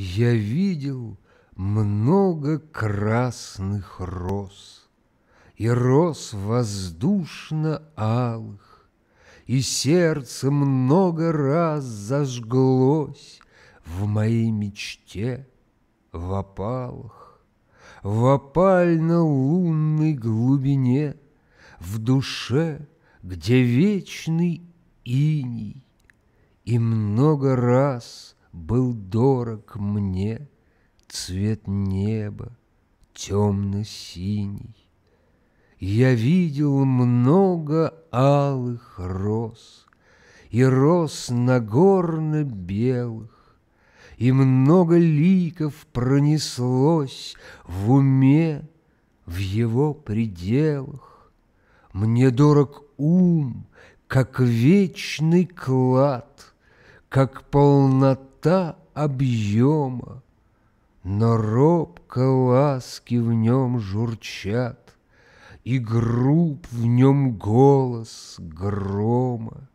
Я видел много красных роз, И роз воздушно-алых, И сердце много раз зажглось В моей мечте в опалах, В опально-лунной глубине, В душе, где вечный иней, И много раз — был дорог мне цвет неба темно-синий. Я видел много алых роз, И роз нагорно-белых, И много ликов пронеслось В уме, в его пределах. Мне дорог ум, как вечный клад, Как полнота пустота объема, Но робко ласки в нем журчат, И груб в нем голос грома.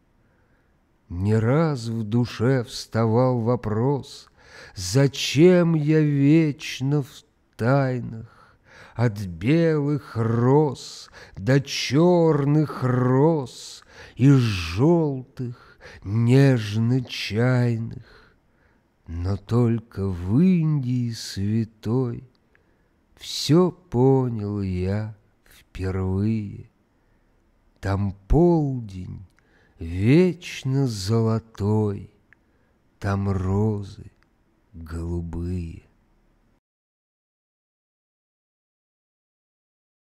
Не раз в душе вставал вопрос, Зачем я вечно в тайнах От белых роз до черных роз И желтых нежно-чайных? Но только в Индии святой Все понял я впервые. Там полдень вечно золотой, Там розы голубые.